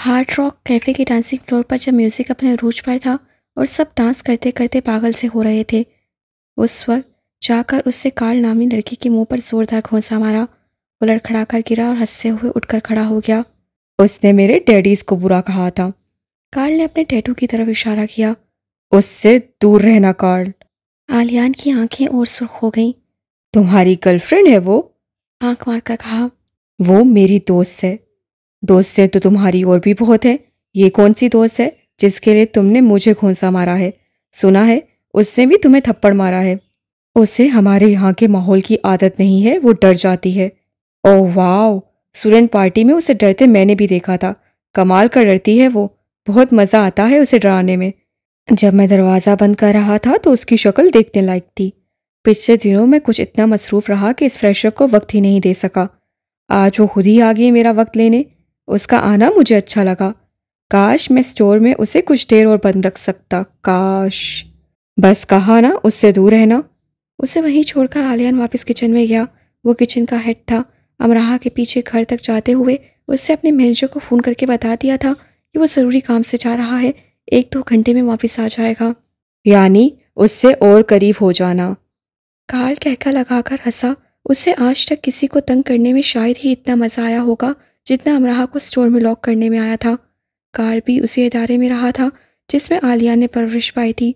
Hard Rock Cafe के dancing floor पर जब म्यूज़िक अपने रूज पर था और सब डांस करते करते पागल से हो रहे थे उस वक्त जाकर उससे कार्ल नामी लड़की के मुंह पर ज़ोरदार घोंसा मारा वो लड़खड़ा कर गिरा और हंसते हुए उठकर खड़ा हो गया उसने मेरे डैडीज़ को बुरा कहा था कार्ल ने अपने टैटू की तरफ इशारा किया उससे दूर रहना कार्ल आलियान की आंखें और सुर्ख हो गईं तुम्हारी गर्लफ्रेंड है वो आंख मारकर कहा वो मेरी दोस्त है दोस्तें तो तुम्हारी और भी बहुत है ये कौन सी दोस्त है जिसके लिए तुमने मुझे घोंसा मारा है सुना है उससे भी तुम्हें थप्पड़ मारा है उसे हमारे यहाँ के माहौल की आदत नहीं है वो डर जाती है ओह वाओ स्टूडेंट पार्टी में उसे डरते मैंने भी देखा था कमाल का डरती है वो बहुत मज़ा आता है उसे डराने में जब मैं दरवाज़ा बंद कर रहा था तो उसकी शक्ल देखने लायक थी पिछले दिनों में कुछ इतना मसरूफ़ रहा कि इस फ्रेशर को वक्त ही नहीं दे सका आज वो खुद ही आ गई मेरा वक्त लेने उसका आना मुझे अच्छा लगा काश मैं स्टोर में उसे कुछ देर और बंद रख सकता काश बस कहा ना उससे दूर रहना उसे वहीं छोड़कर आलियान वापस किचन में गया वो किचन का हेड था अमराहा के पीछे घर तक जाते हुए उससे अपने मैनेजर को फ़ोन करके बता दिया था कि वो ज़रूरी काम से जा रहा है एक दो घंटे में वापस आ जाएगा यानी उससे और करीब हो जाना कार्ड कहका लगाकर हंसा उससे आज तक किसी को तंग करने में शायद ही इतना मज़ा आया होगा जितना अमराहा को स्टोर में लॉक करने में आया था कार भी उसी इदारे में रहा था जिसमें आलिया ने परवरिश पाई थी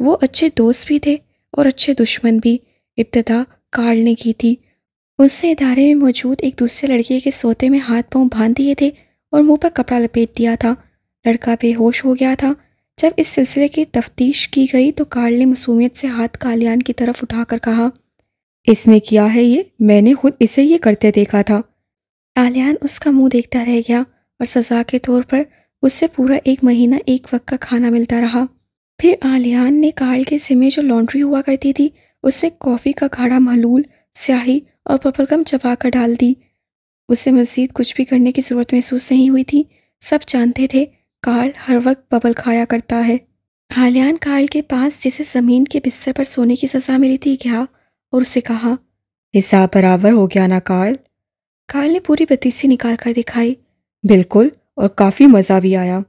वो अच्छे दोस्त भी थे और अच्छे दुश्मन भी इब्तदा कार्ल ने की थी उससे इदारे में मौजूद एक दूसरे लड़के के सोते में हाथ पाँव बांध दिए थे और मुंह पर कपड़ा लपेट दिया था लड़का बेहोश हो गया था जब इस सिलसिले की तफ्तीश की गई तो कार्ल ने मसूमियत से हाथ कालियान की तरफ उठाकर कहा इसने किया है ये मैंने खुद इसे ये करते देखा था आलियान उसका मुंह देखता रह गया और सजा के तौर पर उससे पूरा एक महीना एक वक्त का खाना मिलता रहा फिर आलियान ने कार्ल के सिमे जो लॉन्ड्री हुआ करती थी उसमें कॉफ़ी का घाड़ा महलूल स्याही और पपलगम चबा कर डाल दी उसे मज़ीद कुछ भी करने की ज़रूरत महसूस नहीं हुई थी सब जानते थे कार्ल हर वक्त बबल खाया करता है आलियान कार्ल के पास जिसे ज़मीन के बिस्तर पर सोने की सज़ा मिली थी गया और उसे कहा हिसाब बराबर हो गया ना कार्ल कार्ल ने पूरी बतीसी निकाल कर दिखाई बिल्कुल और काफ़ी मज़ा भी आया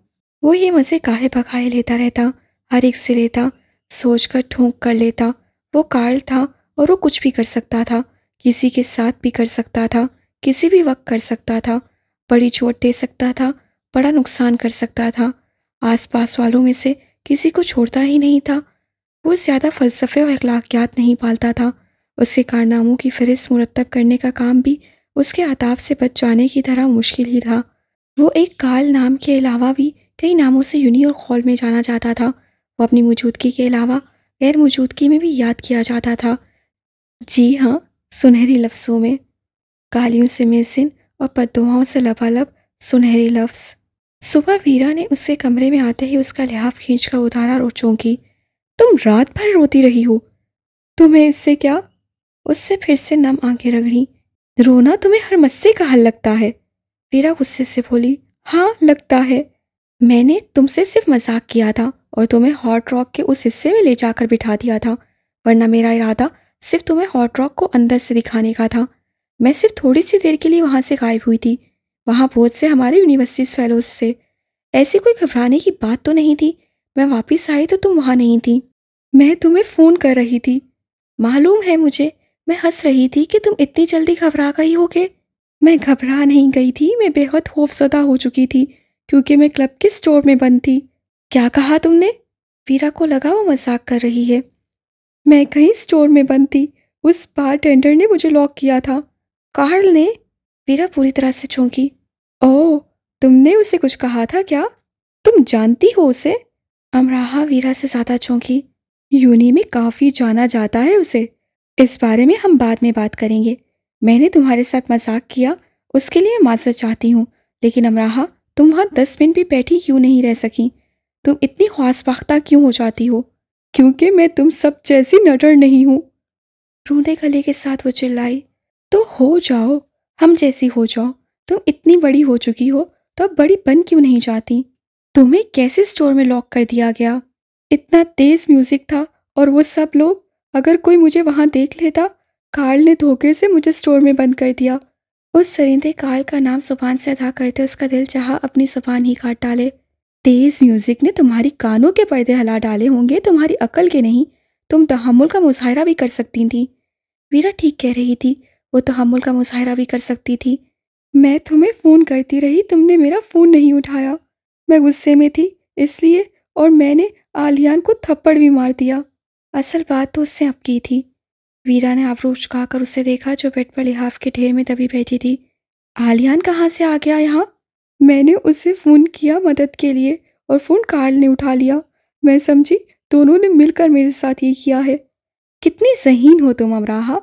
वो ये मज़े काहे पकाए लेता रहता हर एक से लेता सोच कर ठोंक कर लेता वो कार्ल था और वो कुछ भी कर सकता था किसी के साथ भी कर सकता था किसी भी वक्त कर सकता था बड़ी चोट दे सकता था बड़ा नुकसान कर सकता था आसपास वालों में से किसी को छोड़ता ही नहीं था वो ज़्यादा फ़लसफ़े और अखलाकियात नहीं पालता था उसके कारनामों की फहरिस्त मुरतब करने का काम भी उसके आताब से बच जाने की तरह मुश्किल ही था वो एक काल नाम के अलावा भी कई नामों से यूनी और खॉल में जाना जाता था वो अपनी मौजूदगी के अलावा गैर मौजूदगी में भी याद किया जाता था जी हाँ सुनहरी लफ्ज़ों में कालियों से मेसिन और पदुआओं से लबालब सुनहरे लफ्ज़ सुबह वीरा ने उसके कमरे में आते ही उसका लिहाफ खींच कर उतारा और चौंकी तुम रात भर रोती रही हो तुम्हें इससे क्या उससे फिर से नम आंखें रगड़ी रोना तुम्हें हर मस्से का हल लगता है वीरा गुस्से से बोली हाँ लगता है मैंने तुमसे सिर्फ मजाक किया था और तुम्हें हॉट रॉक के उस हिस्से में ले जाकर बिठा दिया था वरना मेरा इरादा सिर्फ तुम्हें हॉट रॉक को अंदर से दिखाने का था मैं सिर्फ थोड़ी सी देर के लिए वहाँ से गायब हुई थी वहाँ बहुत से हमारे यूनिवर्सिटी फेलोज से ऐसी कोई घबराने की बात तो नहीं थी मैं वापस आई तो तुम वहाँ नहीं थी मैं तुम्हें फ़ोन कर रही थी मालूम है मुझे मैं हंस रही थी कि तुम इतनी जल्दी घबरा गई होगे मैं घबरा नहीं गई थी मैं बेहद खौफजदा हो चुकी थी क्योंकि मैं क्लब के स्टोर में बंद थी क्या कहा तुमने वीरा को लगा वो मजाक कर रही है मैं कहीं स्टोर में बंद थी उस बार टेंडर ने मुझे लॉक किया था कार्ल ने वीरा पूरी तरह से चौंकी ओह तुमने उसे कुछ कहा था क्या तुम जानती हो उसे अमराहा वीरा से ज़्यादा चौंकी यूनी में काफ़ी जाना जाता है उसे इस बारे में हम बाद में बात करेंगे मैंने तुम्हारे साथ मजाक किया उसके लिए माजर चाहती हूँ लेकिन अमराहा तुम वहाँ दस मिनट भी बैठी क्यों नहीं रह सकी तुम इतनी ख्वास पाख्ता क्यों हो जाती हो क्योंकि मैं तुम सब जैसी नटर नहीं हूँ रूने गले के साथ वो चिल्लाई तो हो जाओ हम जैसी हो जाओ तुम इतनी बड़ी हो चुकी हो तो अब बड़ी बन क्यों नहीं जाती तुम्हें कैसे स्टोर में लॉक कर दिया गया इतना तेज़ म्यूज़िक था और वो सब लोग अगर कोई मुझे वहाँ देख लेता कार्ल ने धोखे से मुझे स्टोर में बंद कर दिया उस सरिंदे कार्ल का नाम सुबान से अदा करते उसका दिल चाह अपनी सुबान ही काट डाले तेज़ म्यूज़िक ने तुम्हारी कानों के पर्दे हला डाले होंगे तुम्हारी अकल के नहीं तुम तहमुल का मुजाहरा भी कर सकती थी वीरा ठीक कह रही थी वो तहमुल का मुजाहरा भी कर सकती थी मैं तुम्हें फ़ोन करती रही तुमने मेरा फ़ोन नहीं उठाया मैं गुस्से में थी इसलिए और मैंने आलियान को थप्पड़ भी मार दिया असल बात तो उससे अब की थी वीरा ने आबरू उचकाकर उसे देखा जो बेड पर लिहाफ के ढेर में दबी बैठी थी आलियान कहाँ से आ गया यहाँ मैंने उसे फ़ोन किया मदद के लिए और फ़ोन कार्ल ने उठा लिया मैं समझी दोनों ने मिलकर मेरे साथ ये किया है कितनी जहीन हो तुम अमराहा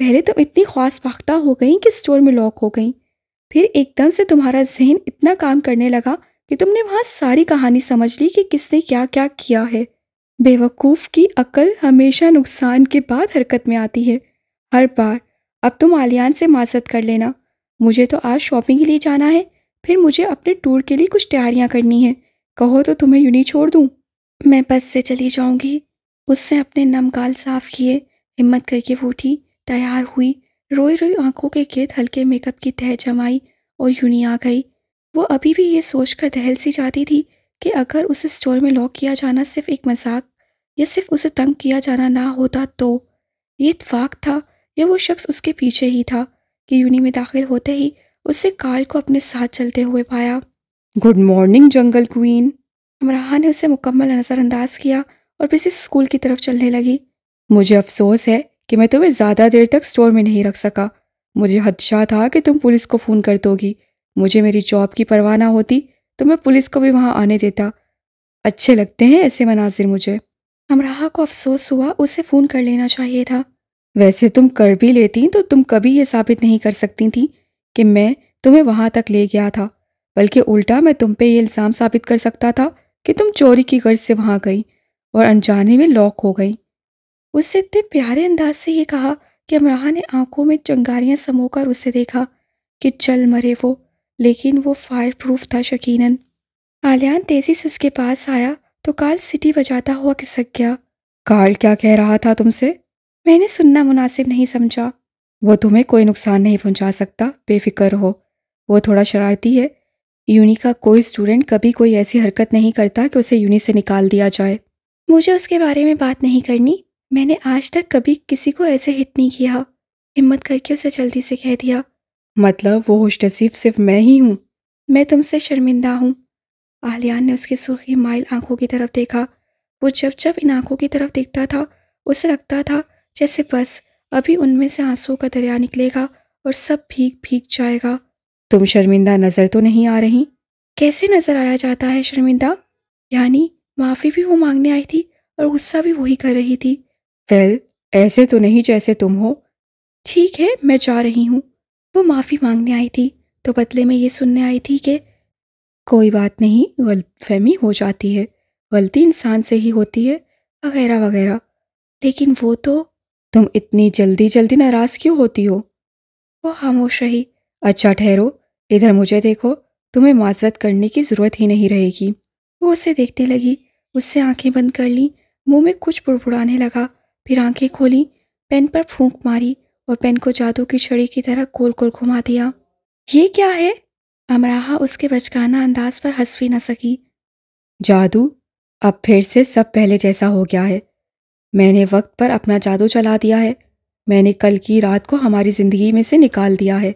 पहले तुम इतनी ख्वास पाख्ता हो गई कि स्टोर में लॉक हो गई फिर एकदम से तुम्हारा जहन इतना काम करने लगा कि तुमने वहाँ सारी कहानी समझ ली कि किसने क्या क्या किया है बेवकूफ़ की अक्ल हमेशा नुकसान के बाद हरकत में आती है हर बार अब तुम आलियान से माजत कर लेना मुझे तो आज शॉपिंग के लिए जाना है फिर मुझे अपने टूर के लिए कुछ तैयारियां करनी है कहो तो तुम्हें यूनी छोड़ दूँ मैं बस से चली जाऊँगी उससे अपने नम गाल साफ किए हिम्मत करके वो उठी तैयार हुई रोई रोई आंखों के गेत हल्के मेकअप की तह जमाई और यूनी आ गई वो अभी भी ये सोच कर दहल सी जाती थी कि अगर उसे स्टोर में लॉक किया जाना सिर्फ एक मजाक या सिर्फ उसे तंग किया जाना ना होता तो ये इतफाक तो था या वो शख्स उसके पीछे ही था कि यूनी में दाखिल होते ही उसे काल को अपने साथ चलते हुए पाया गुड मॉर्निंग जंगल क्वीन अमराहा ने उसे मुकम्मल नज़रअंदाज किया और फिर से स्कूल की तरफ चलने लगी मुझे अफसोस है कि मैं तुम्हें ज़्यादा देर तक स्टोर में नहीं रख सका मुझे हदशा था कि तुम पुलिस को फ़ोन कर दोगी मुझे मेरी जॉब की परवाह ना होती तो मैं पुलिस को भी वहाँ आने देता अच्छे लगते हैं ऐसे मनाजिर मुझे अमराहा को अफसोस हुआ उसे फ़ोन कर लेना चाहिए था वैसे तुम कर भी लेती तो तुम कभी यह साबित नहीं कर सकती थी कि मैं तुम्हें वहाँ तक ले गया था बल्कि उल्टा मैं तुम पे ये इल्ज़ाम साबित कर सकता था कि तुम चोरी की गर्ज से वहाँ गई और अनजाने में लॉक हो गई उससे इतने प्यारे अंदाज से ये कहा कि अमराहा ने आंखों में चंगारियाँ समोकर उसे देखा कि चल मरे वो लेकिन वो फायर प्रूफ था शकीन आलियान तेज़ी से उसके पास आया तो काल सिटी बजाता हुआ खिसक गया काल क्या कह रहा था तुमसे मैंने सुनना मुनासिब नहीं समझा वो तुम्हें कोई नुकसान नहीं पहुंचा सकता बेफिक्र हो वो थोड़ा शरारती है यूनी का कोई स्टूडेंट कभी कोई ऐसी हरकत नहीं करता कि उसे यूनी से निकाल दिया जाए मुझे उसके बारे में बात नहीं करनी मैंने आज तक कभी किसी को ऐसे हिट नहीं किया हिम्मत करके उसे जल्दी से कह दिया मतलब वो खुश नसीब सिर्फ मैं ही हूँ मैं तुमसे शर्मिंदा हूँ आलियान ने उसकी सुर्खी माइल आंखों की तरफ देखा वो जब जब इन आंखों की तरफ देखता था उसे लगता था जैसे बस अभी उनमें से आंसू का दरिया निकलेगा और सब भीग भीग जाएगा तुम शर्मिंदा नज़र तो नहीं आ रही कैसे नज़र आया जाता है शर्मिंदा यानी माफ़ी भी वो मांगने आई थी और गुस्सा भी वही कर रही थी वेल ऐसे तो नहीं जैसे तुम हो ठीक है मैं जा रही हूँ वो माफ़ी मांगने आई थी तो बदले में ये सुनने आई थी कि कोई बात नहीं गलतफहमी हो जाती है गलती इंसान से ही होती है वगैरह वगैरह लेकिन वो तो तुम इतनी जल्दी जल्दी नाराज़ क्यों होती हो वो खामोश रही अच्छा ठहरो इधर मुझे देखो तुम्हें माजरत करने की ज़रूरत ही नहीं रहेगी वो उसे देखने लगी उससे आंखें बंद कर लीं मुंह में कुछ बुड़बुड़ाने लगा फिर आंखें खोली पेन पर फूंक मारी और पेन को जादू की छड़ी की तरह गोल गोल घुमा दिया ये क्या है अमराहा उसके बचकाना अंदाज पर हंस भी न सकी जादू अब फिर से सब पहले जैसा हो गया है मैंने वक्त पर अपना जादू चला दिया है मैंने कल की रात को हमारी ज़िंदगी में से निकाल दिया है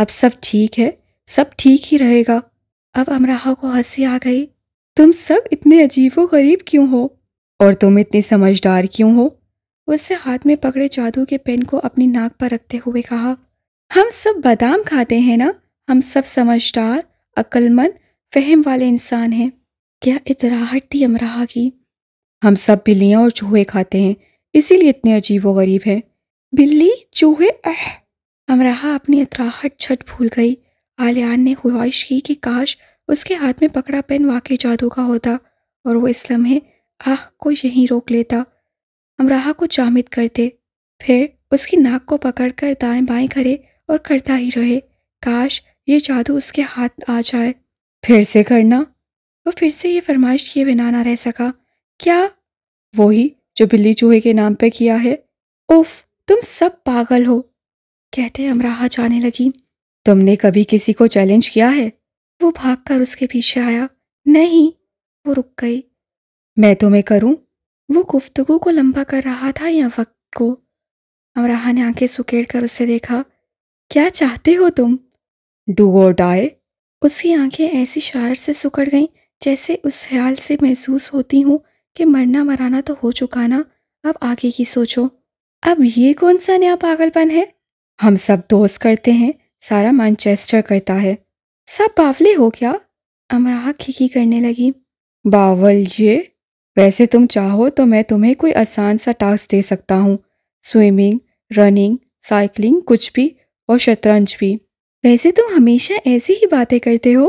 अब सब ठीक है सब ठीक ही रहेगा अब अमराहा को हंसी आ गई तुम सब इतने अजीबो गरीब क्यों हो और तुम इतनी समझदार क्यों हो उससे हाथ में पकड़े जादू के पेन को अपनी नाक पर रखते हुए कहा हम सब बादाम खाते हैं ना हम सब समझदार अक्लमंद फहम वाले इंसान हैं क्या इतराहट थी अमराहा की हम सब बिल्लियाँ और चूहे खाते हैं इसीलिए इतने अजीब व गरीब हैं बिल्ली चूहे अह अमराहा अपनी इतराहट छट भूल गई आलियान ने ख्वाहिश की कि काश उसके हाथ में पकड़ा पेन वाकई जादू का होता और वो इस लम्हे आह को यहीं रोक लेता अमराहा को चामित करते फिर उसकी नाक को पकड़कर दाएं बाएं करे और करता ही रहे काश ये जादू उसके हाथ आ जाए फिर से करना वो फिर से ये फरमाइश किए बिना ना रह सका क्या वही जो बिल्ली चूहे के नाम पर किया है उफ तुम सब पागल हो कहते अमराहा जाने लगी तुमने कभी किसी को चैलेंज किया है वो भागकर उसके पीछे आया नहीं वो रुक गई मैं तुम्हें करूं वो गुफ्तगु को लंबा कर रहा था या वक्त को अमराहा ने आंखें सुखेड़ कर उसे देखा क्या चाहते हो तुम डू और डाई उसकी आंखें ऐसी शरारत से सुकड़ गईं जैसे उस ख्याल से महसूस होती हूँ कि मरना मराना तो हो चुका ना अब आगे की सोचो अब ये कौन सा नया पागलपन है हम सब दोस्त करते हैं सारा मैनचेस्टर करता है सब बावले हो क्या अमराहा खिकी करने लगी बावल ये वैसे तुम चाहो तो मैं तुम्हें कोई आसान सा टास्क दे सकता हूँ स्विमिंग रनिंग साइकिलिंग कुछ भी और शतरंज भी वैसे तुम हमेशा ऐसी ही बातें करते हो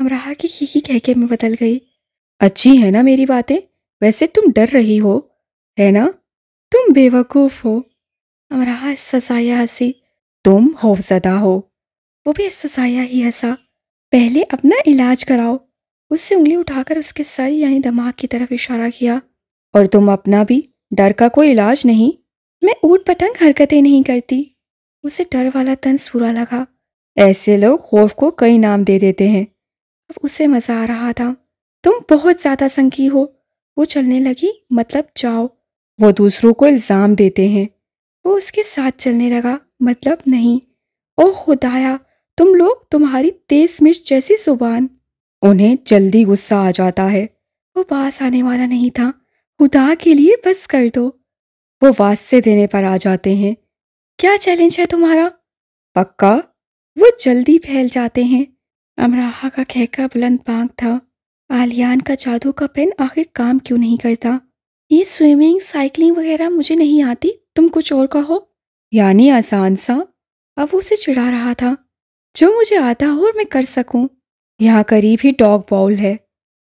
अमराहा की खीखी कह के मैं बदल गई अच्छी है ना मेरी बातें वैसे तुम डर रही हो है ना तुम बेवकूफ़ हो अमराहा ससाया हंसी तुम खौफजदा हो वो भी ससाया ही हंसा पहले अपना इलाज कराओ उससे उंगली उठाकर उसके सर यानी दिमाग की तरफ इशारा किया और तुम अपना भी डर का कोई इलाज नहीं मैं ऊट पटंग हरकतें नहीं करती उसे डर वाला तंस बुरा लगा ऐसे लोग खौफ को कई नाम दे देते हैं अब उसे मज़ा आ रहा था तुम बहुत ज़्यादा संकी हो वो चलने लगी मतलब जाओ वो दूसरों को इल्ज़ाम देते हैं वो उसके साथ चलने लगा मतलब नहीं ओ खुदाया तुम लोग तुम्हारी तेज मिर्च जैसी जुबान उन्हें जल्दी गुस्सा आ जाता है वो पास आने वाला नहीं था खुदा के लिए बस कर दो वो वास्ते देने पर आ जाते हैं क्या चैलेंज है तुम्हारा पक्का वो जल्दी फैल जाते हैं अमराहा का खेका बुलंद पांग था आलियान का जादू का पेन आखिर काम क्यों नहीं करता ये स्विमिंग साइकिलिंग वगैरह मुझे नहीं आती तुम कुछ और कहो यानी आसान सा अब उसे चिढ़ा रहा था जो मुझे आता हो और मैं कर सकूं यहाँ करीब ही डॉग बाउल है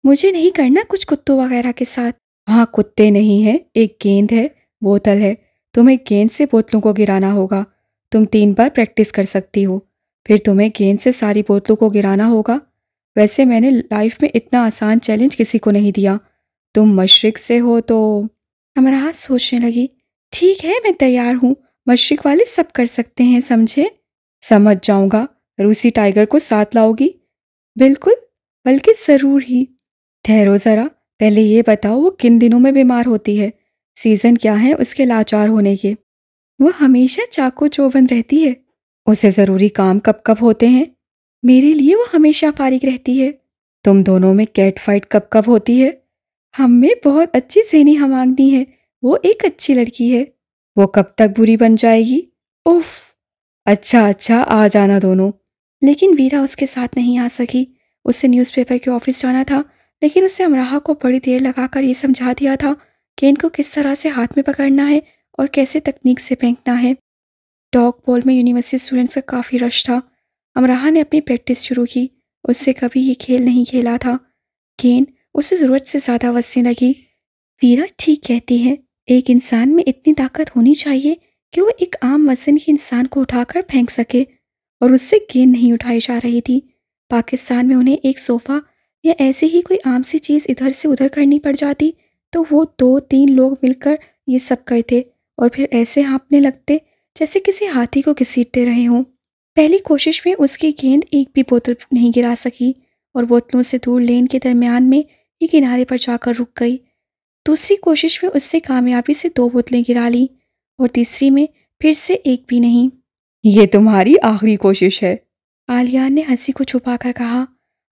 मुझे नहीं करना कुछ कुत्तों वगैरह के साथ वहाँ कुत्ते नहीं हैं एक गेंद है बोतल है तुम्हें गेंद से बोतलों को गिराना होगा तुम तीन बार प्रैक्टिस कर सकती हो फिर तुम्हें गेंद से सारी बोतलों को गिराना होगा वैसे मैंने लाइफ में इतना आसान चैलेंज किसी को नहीं दिया तुम मशरक़ से हो तो अमराज सोचने लगी ठीक है मैं तैयार हूँ मशरक़ वाले सब कर सकते हैं समझे समझ जाऊँगा रूसी टाइगर को साथ लाओगी बिल्कुल, बल्कि ज़रूर ही। ठहरो ज़रा, पहले ये बताओ वो किन दिनों में बीमार होती है? सीज़न क्या है उसके लाचार होने के? वह हमेशा चाक़ू-चौबंद रहती है। उसे ज़रूरी काम कब-कब होते हैं? मेरे लिए वो हमेशा फ़ारिग रहती है। तुम दोनों में कैट फ़ाइट कब-कब होती है? हम में बहुत अच्छी ज़हनी हमांगनी है, वो एक अच्छी लड़की है। वो कब तक बुरी बन जाएगी? उफ़! अच्छा, अच्छा, आ जाना दोनों। लेकिन वीरा उसके साथ नहीं आ सकी उसे न्यूज़पेपर के ऑफिस जाना था लेकिन उसने अमराहा को बड़ी देर लगाकर ये समझा दिया था कि इनको किस तरह से हाथ में पकड़ना है और कैसे तकनीक से फेंकना है डॉग बॉल में यूनिवर्सिटी स्टूडेंट्स का काफ़ी रश था अमराहा ने अपनी प्रैक्टिस शुरू की उससे कभी ये खेल नहीं खेला था गेंद उसे ज़रूरत से ज़्यादा वस्सी लगी वीरा ठीक कहती है एक इंसान में इतनी ताकत होनी चाहिए कि वो एक आम वजन के इंसान को उठाकर फेंक सके और उससे गेंद नहीं उठाई जा रही थी पाकिस्तान में उन्हें एक सोफ़ा या ऐसी ही कोई आम सी चीज़ इधर से उधर करनी पड़ जाती तो वो दो तीन लोग मिलकर ये सब करते और फिर ऐसे हाँपने लगते जैसे किसी हाथी को घसीटते रहे हों पहली कोशिश में उसकी गेंद एक भी बोतल नहीं गिरा सकी और बोतलों से दूर लेन के दरमियान में ही किनारे पर जाकर रुक गई दूसरी कोशिश में उससे कामयाबी से दो बोतलें गिरा ली और तीसरी में फिर से एक भी नहीं ये तुम्हारी आखिरी कोशिश है आलियान ने हंसी को छुपा कर कहा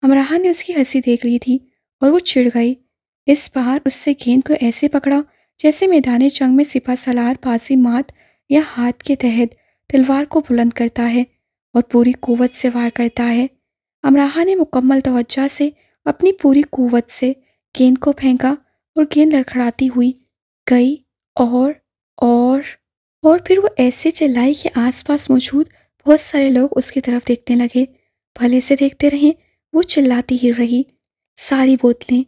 अमराहा ने उसकी हंसी देख ली थी और वो चिढ़ गई इस बार उससे गेंद को ऐसे पकड़ा जैसे मैदान जंग में सिपा सलार पासी मात या हाथ के तहत तलवार को बुलंद करता है और पूरी कुवत से वार करता है अमराहा ने मुकम्मल तोज्जा से अपनी पूरी कुवत से गेंद को फेंका और गेंद लड़खड़ाती हुई गई और और और फिर वो ऐसे चिल्लाई कि आसपास मौजूद बहुत सारे लोग उसकी तरफ देखने लगे भले से देखते रहें वो चिल्लाती ही रही सारी बोतलें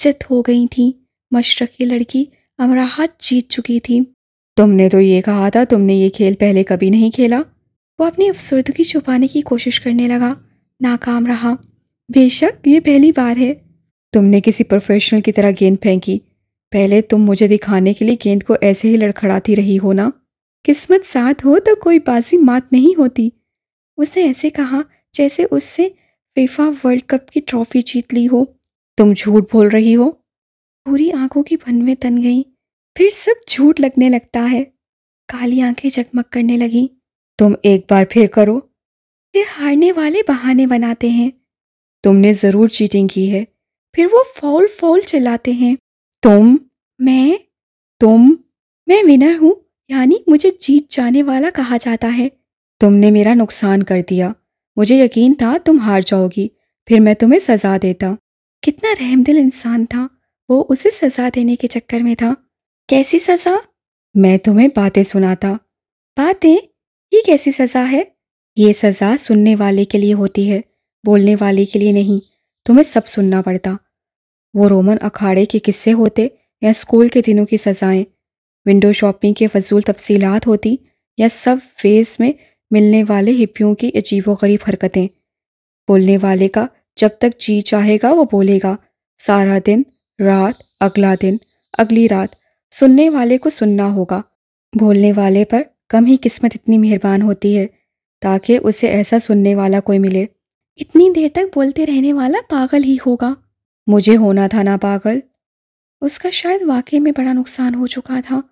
चित हो गई थीं मशरक़ी लड़की अमराहत जीत चुकी थी तुमने तो ये कहा था तुमने ये खेल पहले कभी नहीं खेला वो अपनी अफसरदगी छुपाने की कोशिश करने लगा नाकाम रहा बेशक ये पहली बार है तुमने किसी प्रोफेशनल की तरह गेंद फेंकी पहले तुम मुझे दिखाने के लिए गेंद को ऐसे ही लड़खड़ाती रही हो ना किस्मत साथ हो तो कोई बाजी मात नहीं होती उसने ऐसे कहा जैसे उससे फीफा वर्ल्ड कप की ट्रॉफी जीत ली हो तुम झूठ बोल रही हो पूरी आंखों की भन में तन गई फिर सब झूठ लगने लगता है काली आंखें जगमग करने लगी तुम एक बार फिर करो फिर हारने वाले बहाने बनाते हैं तुमने ज़रूर चीटिंग की है फिर वो फाउल फाउल चलाते हैं तुम मैं तुम मैं विनर हूँ यानी मुझे जीत जाने वाला कहा जाता है तुमने मेरा नुकसान कर दिया मुझे यकीन था तुम हार जाओगी फिर मैं तुम्हें सज़ा देता कितना रहमदिल इंसान था वो उसे सज़ा देने के चक्कर में था कैसी सज़ा मैं तुम्हें बातें सुनाता बातें ये कैसी सज़ा है ये सज़ा सुनने वाले के लिए होती है बोलने वाले के लिए नहीं तुम्हें सब सुनना पड़ता वो रोमन अखाड़े के किस्से होते या स्कूल के दिनों की सज़ाएं विंडो शॉपिंग के फजूल तफसीलात होती या सब फेज में मिलने वाले हिप्पियों की अजीब गरीब हरकतें बोलने वाले का जब तक जी चाहेगा वो बोलेगा सारा दिन रात अगला दिन अगली रात सुनने वाले को सुनना होगा बोलने वाले पर कम ही किस्मत इतनी मेहरबान होती है ताकि उसे ऐसा सुनने वाला कोई मिले इतनी देर तक बोलते रहने वाला पागल ही होगा मुझे होना था ना पागल उसका शायद वाकई में बड़ा नुकसान हो चुका था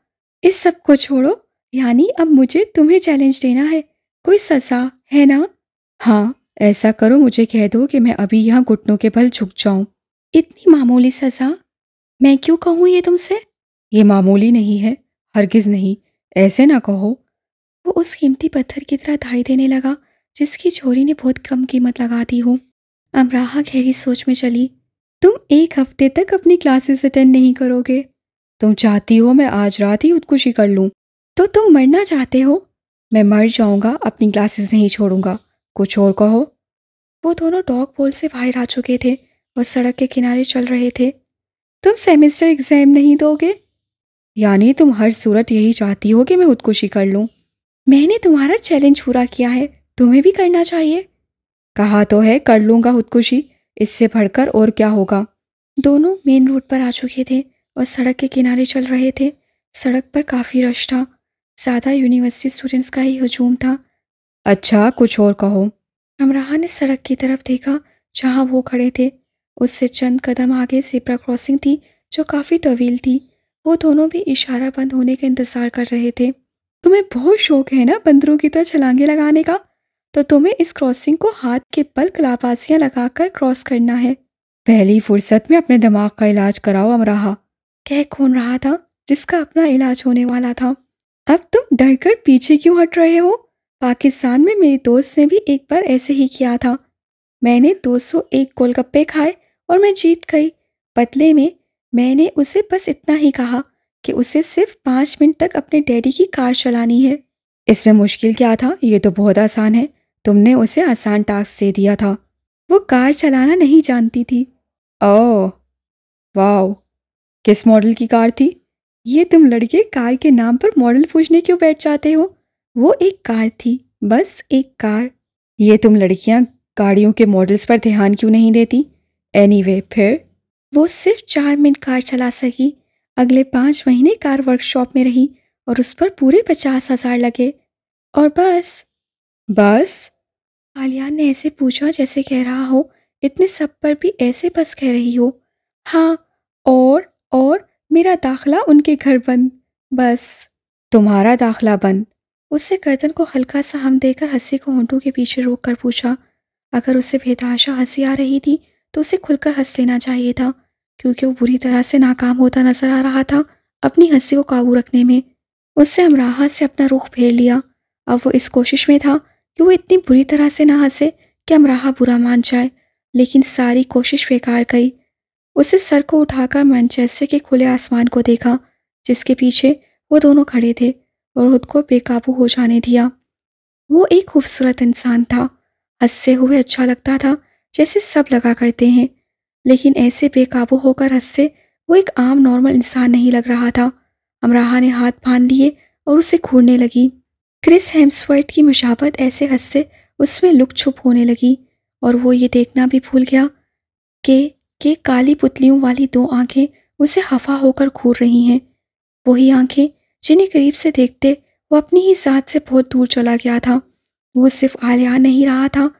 इस सब को छोड़ो यानी अब मुझे तुम्हें चैलेंज देना है कोई सजा है ना हाँ ऐसा करो मुझे कह दो कि मैं अभी यहाँ घुटनों के बल झुक जाऊं इतनी मामूली सजा मैं क्यों कहूँ ये तुमसे ये मामूली नहीं है हरगिज नहीं ऐसे ना कहो वो उस कीमती पत्थर की तरह धाई देने लगा जिसकी चोरी ने बहुत कम कीमत लगा दी हो अमराहा गहरी सोच में चली तुम एक हफ्ते तक अपनी क्लासेस अटेंड नहीं करोगे तुम चाहती हो मैं आज रात ही खुदकुशी कर लूँ तो तुम मरना चाहते हो मैं मर जाऊंगा अपनी क्लासेस नहीं छोड़ूंगा कुछ और कहो वो दोनों डॉग पोल से बाहर आ चुके थे और सड़क के किनारे चल रहे थे तुम सेमेस्टर एग्ज़ाम नहीं दोगे यानी तुम हर सूरत यही चाहती हो कि मैं खुदकुशी कर लूँ मैंने तुम्हारा चैलेंज पूरा किया है तुम्हें भी करना चाहिए कहा तो है कर लूँगा खुदकुशी इससे बढ़कर और क्या होगा दोनों मेन रोड पर आ चुके थे और सड़क के किनारे चल रहे थे सड़क पर काफ़ी रश था ज़्यादा यूनिवर्सिटी स्टूडेंट्स का ही हजूम था अच्छा कुछ और कहो अमराहा ने सड़क की तरफ देखा जहाँ वो खड़े थे उससे चंद कदम आगे सेपरा क्रॉसिंग थी जो काफ़ी तवील थी वो दोनों भी इशारा बंद होने का इंतज़ार कर रहे थे तुम्हें बहुत शौक है ना बंदरों की तरह छलांगे लगाने का तो तुम्हें इस क्रॉसिंग को हाथ के पल कलाबाजियाँ लगाकर क्रॉस करना है पहली फुर्सत में अपने दिमाग का इलाज कराओ अमराहा कह कौन रहा था जिसका अपना इलाज होने वाला था अब तुम डर कर पीछे क्यों हट रहे हो पाकिस्तान में मेरी दोस्त ने भी एक बार ऐसे ही किया था मैंने 201 गोलगप्पे खाए और मैं जीत गई बदले में मैंने उसे बस इतना ही कहा कि उसे सिर्फ पाँच मिनट तक अपने डैडी की कार चलानी है इसमें मुश्किल क्या था ये तो बहुत आसान है तुमने उसे आसान टास्क दे दिया था वो कार चलाना नहीं जानती थी ओ वाह किस मॉडल की कार थी ये तुम लड़के कार के नाम पर मॉडल पूछने क्यों बैठ जाते हो वो एक कार थी बस एक कार ये तुम लड़कियां गाड़ियों के मॉडल्स पर ध्यान क्यों नहीं देती एनीवे anyway, फिर वो सिर्फ चार मिनट कार चला सकी अगले पाँच महीने कार वर्कशॉप में रही और उस पर पूरे पचास हज़ार लगे और बस बस? आलियान ने ऐसे पूछा जैसे कह रहा हो इतने सब पर भी ऐसे बस कह रही हो हाँ और और मेरा दाखला उनके घर बंद बस तुम्हारा दाखला बंद उससे गर्दन को हल्का सा हम देकर हंसी को होंठों के पीछे रोक कर पूछा अगर उसे बेताशा हंसी आ रही थी तो उसे खुलकर हंस लेना चाहिए था क्योंकि वो बुरी तरह से नाकाम होता नजर आ रहा था अपनी हंसी को काबू रखने में उससे हमराहा से अपना रुख फेर लिया अब वो इस कोशिश में था कि वो इतनी बुरी तरह से ना हंसे कि अमराहा बुरा मान जाए लेकिन सारी कोशिश बेकार गई उसे सर को उठाकर मैनचेस्टर के खुले आसमान को देखा जिसके पीछे वो दोनों खड़े थे और खुद को बेकाबू हो जाने दिया वो एक खूबसूरत इंसान था हंसते हुए अच्छा लगता था जैसे सब लगा करते हैं लेकिन ऐसे बेकाबू होकर हंसते वो एक आम नॉर्मल इंसान नहीं लग रहा था अमराहा ने हाथ बांध लिए और उसे घूरने लगी क्रिस हेम्सवर्थ की मुशाबत ऐसे हंसते उसमें लुक छुप होने लगी और वो ये देखना भी भूल गया कि के काली पुतलियों वाली दो आंखें उसे हफा होकर घूर रही हैं वही आंखें जिन्हें करीब से देखते वो अपनी ही साथ से बहुत दूर चला गया था वो सिर्फ आलिया नहीं रहा था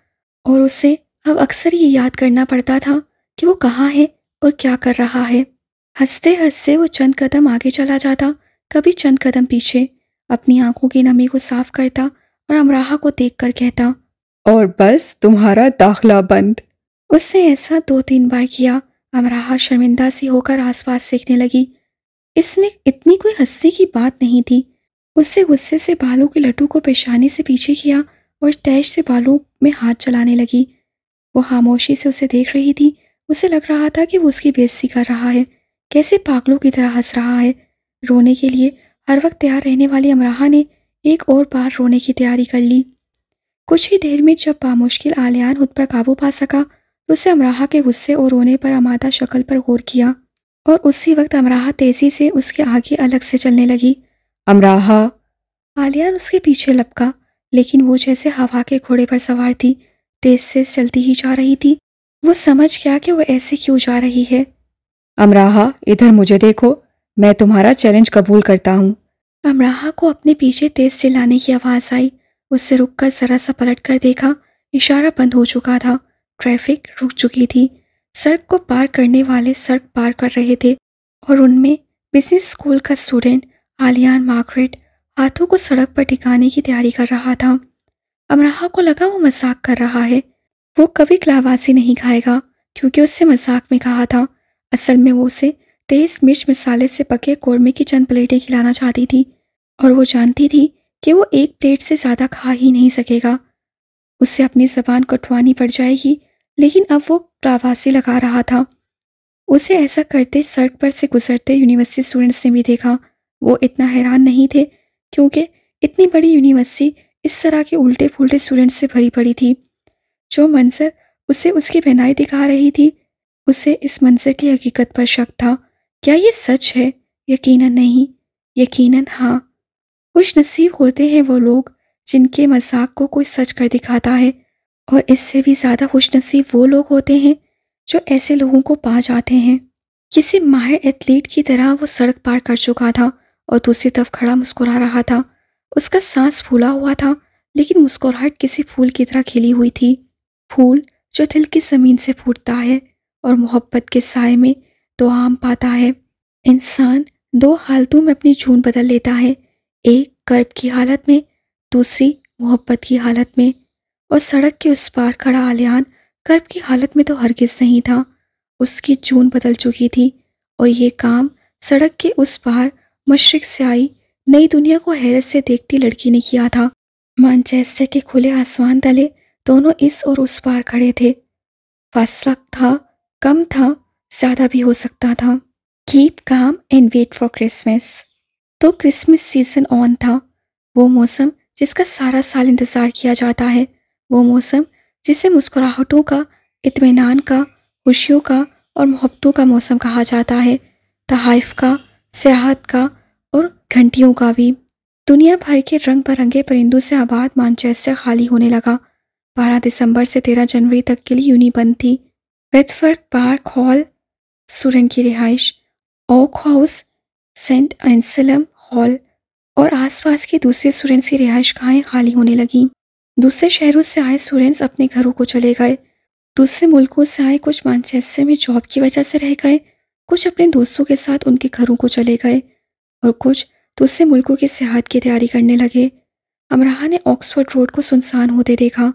और उसे अब अक्सर ये याद करना पड़ता था कि वो कहाँ है और क्या कर रहा है हंसते हंसते वो चंद कदम आगे चला जाता कभी चंद कदम पीछे अपनी आंखों की नमी को साफ करता और अमराहा को देखकर कहता और बस तुम्हारा दाखला बंद उसने ऐसा दो तीन बार किया अमराहा शर्मिंदा सी होकर आसपास सीखने लगी इसमें इतनी कोई हंसी की बात नहीं थी उससे गुस्से से बालों के लड्डू को पेशानी से पीछे किया और तैश से बालों में हाथ चलाने लगी वो खामोशी से उसे देख रही थी उसे लग रहा था कि वो उसकी बेइज्जती कर रहा है कैसे पागलों की तरह हंस रहा है रोने के लिए हर वक्त तैयार रहने वाली अमराहा ने एक और बार रोने की तैयारी कर ली कुछ ही देर में जब बामुश्किल आलियान खुद पर काबू पा सका तो उसे अमराहा के गुस्से और रोने पर अमादा शक्ल पर गौर किया और उसी वक्त अमराहा तेज़ी से उसके आगे अलग से चलने लगी अमराहा आलियान उसके पीछे लपका लेकिन वो जैसे हवा के घोड़े पर सवार थी तेज से चलती ही जा रही थी वो समझ गया कि वो ऐसे क्यों जा रही है अमराहा इधर मुझे देखो मैं तुम्हारा चैलेंज कबूल करता हूँ अमराहा को अपने पीछे तेज चिल्लाने की आवाज़ आई उससे रुक कर जरा सा पलट कर देखा इशारा बंद हो चुका था ट्रैफिक रुक चुकी थी सड़क को पार करने वाले सड़क पार कर रहे थे और उनमें बिजनेस स्कूल का स्टूडेंट आलियान मार्गरेट हाथों को सड़क पर टिकाने की तैयारी कर रहा था अमराहा को लगा वो मजाक कर रहा है वो कभी क्लावासी नहीं खाएगा क्योंकि उससे मजाक में कहा था असल में वो उसे तेज मिर्च मसाले से पके कौरमे की चंद प्लेटें खिलाना चाहती थी और वो जानती थी कि वो एक प्लेट से ज़्यादा खा ही नहीं सकेगा उससे अपनी जबान कटवानी पड़ जाएगी लेकिन अब वो प्रावासी लगा रहा था उसे ऐसा करते सड़क पर से गुजरते यूनिवर्सिटी स्टूडेंट्स ने भी देखा वो इतना हैरान नहीं थे क्योंकि इतनी बड़ी यूनिवर्सिटी इस तरह के उल्टे फुलटे स्टूडेंट्स से भरी पड़ी थी जो मंजर उसे उसकी पहनाई दिखा रही थी उसे इस मंजर की हकीकत पर शक था क्या ये सच है यकीनन नहीं यकीनन हाँ खुश नसीब होते हैं वो लोग जिनके मजाक को कोई सच कर दिखाता है और इससे भी ज़्यादा खुश नसीब वो लोग होते हैं जो ऐसे लोगों को पा जाते हैं किसी माहिर एथलीट की तरह वो सड़क पार कर चुका था और दूसरी तरफ खड़ा मुस्कुरा रहा था उसका सांस फूला हुआ था लेकिन मुस्कुराहट किसी फूल की तरह खिली हुई थी फूल जो दिल की ज़मीन से फूटता है और मोहब्बत के साय में तो आम पाता है इंसान दो हालतों में अपनी जून बदल लेता है एक कर्ब की हालत में दूसरी मोहब्बत की हालत में और सड़क के उस पार खड़ा आलियान कर्ब की हालत में तो हरगिज नहीं था उसकी जून बदल चुकी थी और ये काम सड़क के उस पार मशरक से आई नई दुनिया को हैरत से देखती लड़की ने किया था मानचेस्टर के खुले आसमान तले दोनों इस और उस पार खड़े थे फसल था कम था ज़्यादा भी हो सकता था keep calm and wait for Christmas तो क्रिसमस सीज़न ऑन था वो मौसम जिसका सारा साल इंतज़ार किया जाता है वो मौसम जिसे मुस्कुराहटों का इतमान का खुशियों का और मोहब्बतों का मौसम कहा जाता है तहाइफ का सियाहत का और घंटियों का भी दुनिया भर के रंग बिरंगे परिंदों से आबाद मानचेस्टर खाली होने लगा बारह दिसंबर से तेरह जनवरी तक के लिए यूनी बंद थी वेथफर्क पार्क हॉल सूरन की रिहाइश Oak House Saint Anselm Hall और आसपास के दूसरे स्टूडेंट्स की रिहाइश कहाँ खाली होने लगी दूसरे शहरों से आए स्टूडेंट्स अपने घरों को चले गए दूसरे मुल्कों से आए कुछ मानचेस्टर में जॉब की वजह से रह गए कुछ अपने दोस्तों के साथ उनके घरों को चले गए और कुछ दूसरे मुल्कों के सेहत की तैयारी करने लगे अमराहा ने ऑक्सफोर्ड रोड को सुनसान होते देखा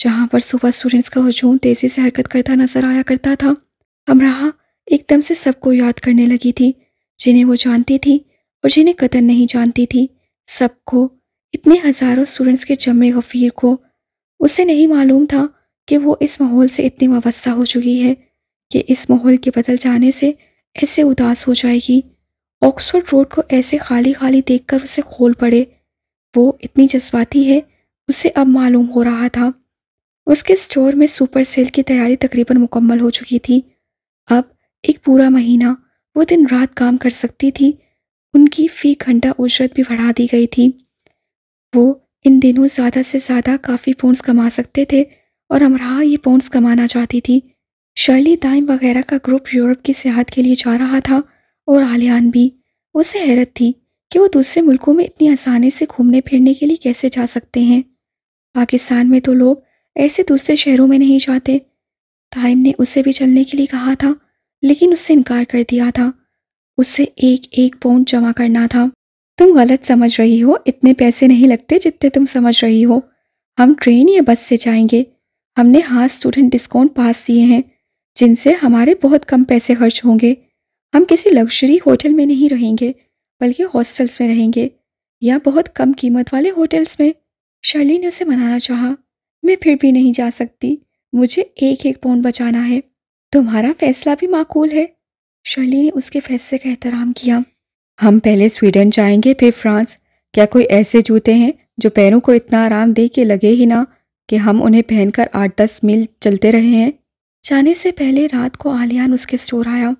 जहाँ पर सुबह स्टूडेंट्स का हजूम तेज़ी से हरकत करता नजर आया करता था अमराहा एकदम से सबको याद करने लगी थी जिन्हें वो जानती थी और जिन्हें कतन नहीं जानती थी सबको इतने हज़ारों स्टूडेंट्स के जमे गफ़ीर को उसे नहीं मालूम था कि वो इस माहौल से इतनी वाबस्ता हो चुकी है कि इस माहौल के बदल जाने से ऐसे उदास हो जाएगी ऑक्सफोर्ड रोड को ऐसे खाली खाली देखकर उसे खोल पड़े वो इतनी जज्बाती है उसे अब मालूम हो रहा था उसके स्टोर में सुपर सेल की तैयारी तकरीबन मुकम्मल हो चुकी थी एक पूरा महीना वो दिन रात काम कर सकती थी उनकी फ़ी घंटा उजरत भी बढ़ा दी गई थी वो इन दिनों ज़्यादा से ज़्यादा काफ़ी पोन्स कमा सकते थे और अमराह ये पोन्स कमाना चाहती थी शर्ली दाइम वगैरह का ग्रुप यूरोप की सेहत के लिए जा रहा था और आलियान भी उसे हैरत थी कि वो दूसरे मुल्कों में इतनी आसानी से घूमने फिरने के लिए कैसे जा सकते हैं पाकिस्तान में तो लोग ऐसे दूसरे शहरों में नहीं जाते ताइम ने उसे भी चलने के लिए कहा था लेकिन उससे इनकार कर दिया था उससे एक एक पौंड जमा करना था तुम गलत समझ रही हो इतने पैसे नहीं लगते जितने तुम समझ रही हो हम ट्रेन या बस से जाएंगे हमने हाँ स्टूडेंट डिस्काउंट पास दिए हैं जिनसे हमारे बहुत कम पैसे खर्च होंगे हम किसी लग्जरी होटल में नहीं रहेंगे बल्कि हॉस्टल्स में रहेंगे या बहुत कम कीमत वाले होटल्स में शर्ली ने उसे मनाना चाहा मैं फिर भी नहीं जा सकती मुझे एक एक पौंड बचाना है तुम्हारा फैसला भी माकूल है शर्ली ने उसके फैसले का एहतराम किया हम पहले स्वीडन जाएंगे फिर फ्रांस क्या कोई ऐसे जूते हैं जो पैरों को इतना आराम दे के लगे ही ना कि हम उन्हें पहनकर आठ दस मील चलते रहे हैं जाने से पहले रात को आलियान उसके स्टोर आया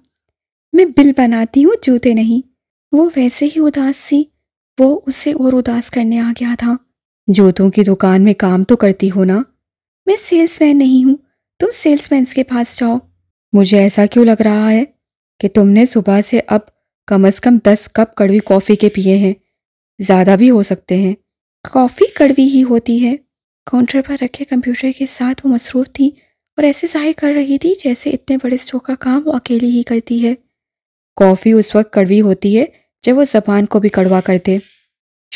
मैं बिल बनाती हूँ जूते नहीं वो वैसे ही उदास थी वो उसे और उदास करने आ गया था जूतों की दुकान में काम तो करती हो ना मैं सेल्समैन नहीं हूँ तुम सेल्समैन के पास जाओ मुझे ऐसा क्यों लग रहा है कि तुमने सुबह से अब कम अज कम दस कप कड़वी कॉफ़ी के पिए हैं ज़्यादा भी हो सकते हैं कॉफ़ी कड़वी ही होती है काउंटर पर रखे कंप्यूटर के साथ वो मसरूफ़ थी और ऐसे जाहिर कर रही थी जैसे इतने बड़े स्टोक का काम वो अकेली ही करती है कॉफ़ी उस वक्त कड़वी होती है जब वो जबान को भी कड़वा कर दे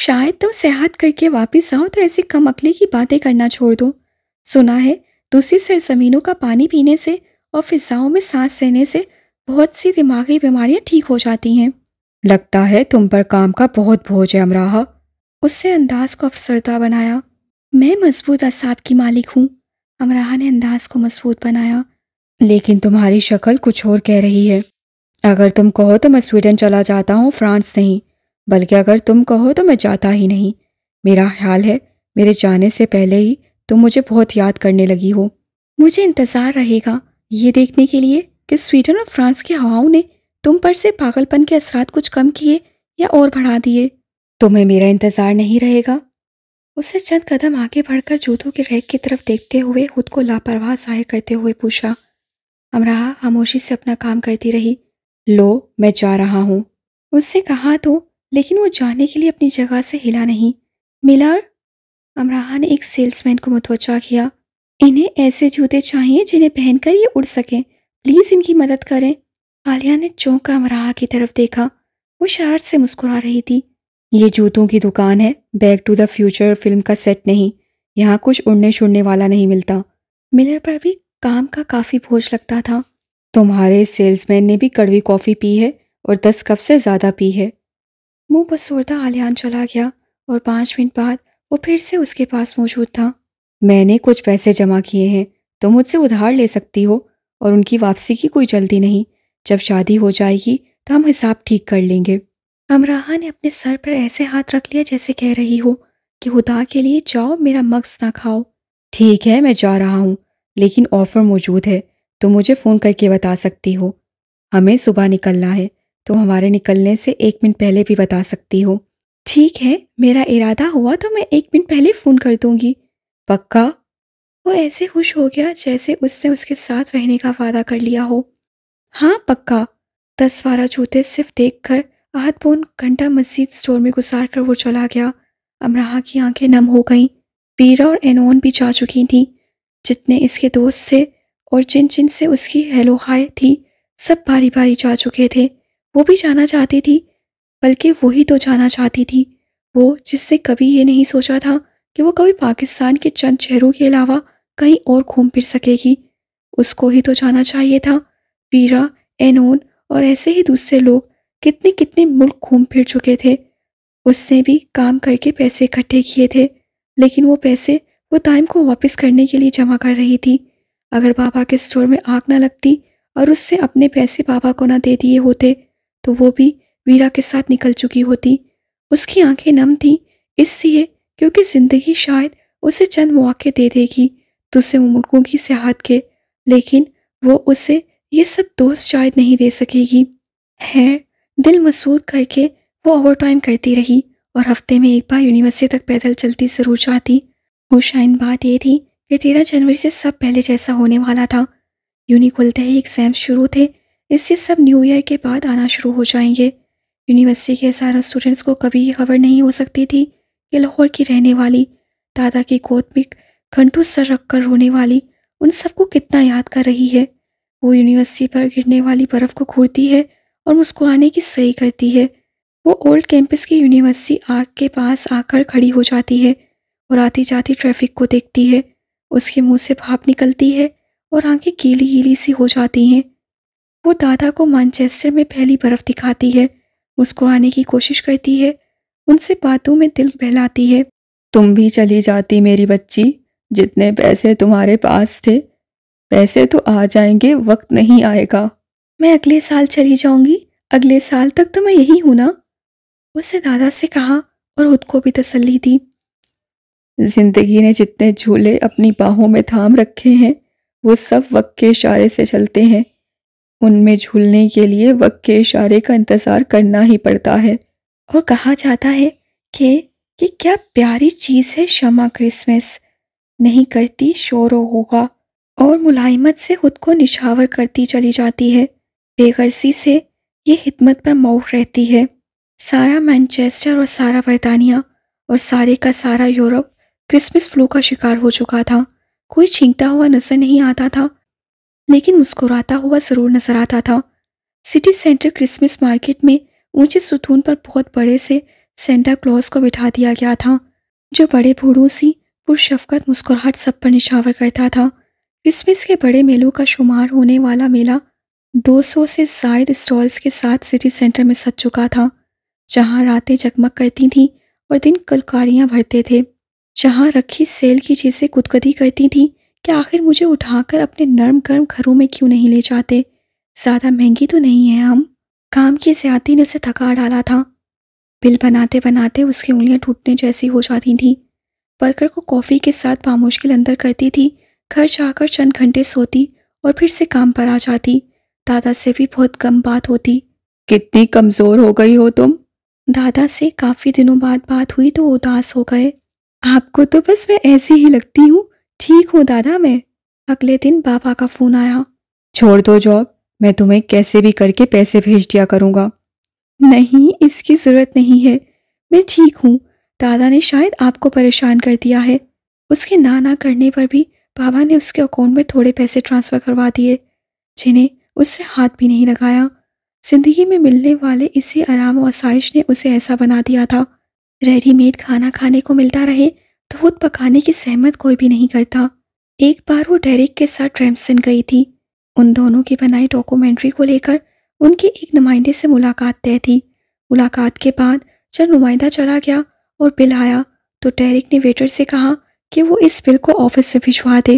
शायद तुम सेहत करके वापस आओ तो ऐसी कम अकली की बातें करना छोड़ दो सुना है दूसरी सरजमीनों का पानी पीने से और फिजाओं में सांस लेने से बहुत सी दिमागी बीमारियां ठीक हो जाती हैं लगता है तुम पर काम का बहुत बोझ है अमराहा उससे अंदाज को अफसरदा बनाया मैं मजबूत असाब की मालिक हूँ अमराहा ने अंदाज को मजबूत बनाया लेकिन तुम्हारी शक्ल कुछ और कह रही है अगर तुम कहो तो मैं स्वीडन चला जाता हूँ फ्रांस नहीं बल्कि अगर तुम कहो तो मैं जाता ही नहीं मेरा ख्याल है मेरे जाने से पहले ही तुम मुझे बहुत याद करने लगी हो मुझे इंतज़ार रहेगा ये देखने के लिए कि स्वीडन और फ्रांस की हवाओं ने तुम पर से पागलपन के असरात कुछ कम किए या और बढ़ा दिए तुम्हें मेरा इंतजार नहीं रहेगा उसने चंद कदम आगे बढ़कर जूतों के रैक की तरफ देखते हुए खुद को लापरवाह जाहिर करते हुए पूछा अमराहा खामोशी से अपना काम करती रही लो मैं जा रहा हूँ उससे कहा तो लेकिन वो जाने के लिए अपनी जगह से हिला नहीं मिलर अमराहा ने एक सेल्समैन को मुतवजा किया इन्हें ऐसे जूते चाहिए जिन्हें पहनकर ये उड़ सकें प्लीज़ इनकी मदद करें आलिया ने चौंका अमराहा की तरफ देखा वो शार से मुस्कुरा रही थी ये जूतों की दुकान है Back to the Future film का सेट नहीं यहाँ कुछ उड़ने छुड़ने वाला नहीं मिलता मिलर पर भी काम का काफ़ी बोझ लगता था तुम्हारे सेल्समैन ने भी कड़वी कॉफ़ी पी है और दस कप से ज़्यादा पी है मुंह बसोरदा आलियान चला गया और पांच मिनट बाद वो फिर से उसके पास मौजूद था मैंने कुछ पैसे जमा किए हैं तो मुझसे उधार ले सकती हो और उनकी वापसी की कोई जल्दी नहीं जब शादी हो जाएगी तो हम हिसाब ठीक कर लेंगे अमराहा ने अपने सर पर ऐसे हाथ रख लिया जैसे कह रही हो कि खुदा के लिए जाओ मेरा मक्स ना खाओ ठीक है मैं जा रहा हूँ लेकिन ऑफ़र मौजूद है तो मुझे फ़ोन करके बता सकती हो हमें सुबह निकलना है तो हमारे निकलने से एक मिनट पहले भी बता सकती हो ठीक है मेरा इरादा हुआ तो मैं एक मिनट पहले फ़ोन कर दूँगी पक्का वो ऐसे खुश हो गया जैसे उसने उसके साथ रहने का वादा कर लिया हो हाँ पक्का दस बारह जूते सिर्फ देख कर आहतपूर्ण घंटा मस्जिद स्टोर में गुजार कर वो चला गया अमराहा की आंखें नम हो गईं वीरा और एनोन भी जा चुकी थीं जितने इसके दोस्त से और जिन जिन से उसकी हेलो हाय थी सब बारी बारी जा चुके थे वो भी जाना चाहती थी बल्कि वही तो जाना चाहती थी वो जिससे कभी ये नहीं सोचा था कि वो कभी पाकिस्तान के चंद चेहरों के अलावा कहीं और घूम फिर सकेगी उसको ही तो जाना चाहिए था पीरा एनोन और ऐसे ही दूसरे लोग कितने कितने मुल्क घूम फिर चुके थे उसने भी काम करके पैसे इकट्ठे किए थे लेकिन वो पैसे वो टाइम को वापस करने के लिए जमा कर रही थी अगर बाबा के स्टोर में आग ना लगती और उससे अपने पैसे बाबा को ना दे दिए होते तो वो भी वीरा के साथ निकल चुकी होती उसकी आंखें नम थीं इसलिए क्योंकि ज़िंदगी शायद उसे चंद मौके दे देगी दूसरे मुल्कों की सियाहत के लेकिन वो उसे ये सब दोस्त शायद नहीं दे सकेगी है दिल मसूद करके वो ओवर टाइम करती रही और हफ्ते में एक बार यूनिवर्सिटी तक पैदल चलती ज़रूर जाती होशाइन बात यह थी कि तेरह जनवरी से सब पहले जैसा होने वाला था यूनि खुलते ही एग्ज़ाम शुरू थे इससे सब न्यू ईयर के बाद आना शुरू हो जाएंगे यूनिवर्सिटी के सारे स्टूडेंट्स को कभी ये खबर नहीं हो सकती थी कि लाहौर की रहने वाली दादा की गोद में घंटू सर रख कर रोने वाली उन सबको कितना याद कर रही है वो यूनिवर्सिटी पर गिरने वाली बर्फ़ को घूरती है और मुस्कुराने की सही करती है वो ओल्ड कैंपस की यूनिवर्सिटी आग के पास आकर खड़ी हो जाती है और आती जाती ट्रैफिक को देखती है उसके मुंह से भाप निकलती है और आंखें गीली गीली सी हो जाती हैं वो दादा को मानचेस्टर में पहली बर्फ़ दिखाती है मुस्कुराने की कोशिश करती है उनसे बातों में दिल बहलाती है तुम भी चली जाती मेरी बच्ची जितने पैसे तुम्हारे पास थे पैसे तो आ जाएंगे वक्त नहीं आएगा मैं अगले साल चली जाऊंगी अगले साल तक तो मैं यही हूं ना उसने दादा से कहा और खुद को भी तसल्ली दी जिंदगी ने जितने झूले अपनी बाहों में थाम रखे हैं वो सब वक्त के इशारे से चलते हैं उनमें झूलने के लिए वक्त के इशारे का इंतज़ार करना ही पड़ता है और कहा जाता है कि कि क्या प्यारी चीज़ है शमा क्रिसमस नहीं करती शोर होगा और मुलायमत से खुद को निशावर करती चली जाती है बेगरसी से ये हिदमत पर मऊ रहती है सारा मैनचेस्टर और सारा बरतानिया और सारे का सारा यूरोप क्रिसमस फ्लू का शिकार हो चुका था कोई छींकता हुआ नज़र नहीं आता था लेकिन मुस्कुराता हुआ ज़रूर नज़र आता था सिटी सेंटर क्रिसमस मार्केट में ऊंचे सुतून पर बहुत बड़े से सेंटा क्लॉज को बिठा दिया गया था जो बड़े बूढ़ों सी पुरशफकत मुस्कुराहट सब पर निशावर करता था क्रिसमस के बड़े मेलों का शुमार होने वाला मेला 200 से जायद स्टॉल्स के साथ सिटी सेंटर में सज चुका था जहाँ रातें जगमग करती थीं और दिन कलकारियाँ भरते थे जहाँ रखी सेल की चीज़ें गुदगदी करती थीं कि आखिर मुझे उठाकर अपने नर्म गर्म घरों में क्यों नहीं ले जाते ज़्यादा महंगी तो नहीं है हम काम की ज्यादा ने उसे थका डाला था बिल बनाते बनाते उसकी उंगलियां टूटने जैसी हो जाती थीं बर्गर को कॉफ़ी के साथ बामुश्किल अंदर करती थी घर जाकर चंद घंटे सोती और फिर से काम पर आ जाती दादा से भी बहुत कम बात होती कितनी कमज़ोर हो गई हो तुम दादा से काफ़ी दिनों बाद बात हुई तो उदास हो गए आपको तो बस मैं ऐसी ही लगती हूँ ठीक हूँ दादा मैं अगले दिन बाबा का फ़ोन आया छोड़ दो जॉब मैं तुम्हें कैसे भी करके पैसे भेज दिया करूँगा नहीं इसकी ज़रूरत नहीं है मैं ठीक हूँ दादा ने शायद आपको परेशान कर दिया है उसके ना ना करने पर भी बाबा ने उसके अकाउंट में थोड़े पैसे ट्रांसफ़र करवा दिए जिन्हें उससे हाथ भी नहीं लगाया ज़िंदगी में मिलने वाले इसी आराम और आसाइश ने उसे ऐसा बना दिया था रेडीमेड खाना खाने को मिलता रहे तो खुद पकाने की सहमत कोई भी नहीं करता एक बार वो डेरिक के साथ ट्रेमसन गई थी उन दोनों की बनाई डॉक्यूमेंट्री को लेकर उनके एक नुमाइंदे से मुलाकात तय थी मुलाकात के बाद जब नुमाइंदा चला गया और बिल आया तो टैरिक ने वेटर से कहा कि वो इस बिल को ऑफिस में भिजवा दे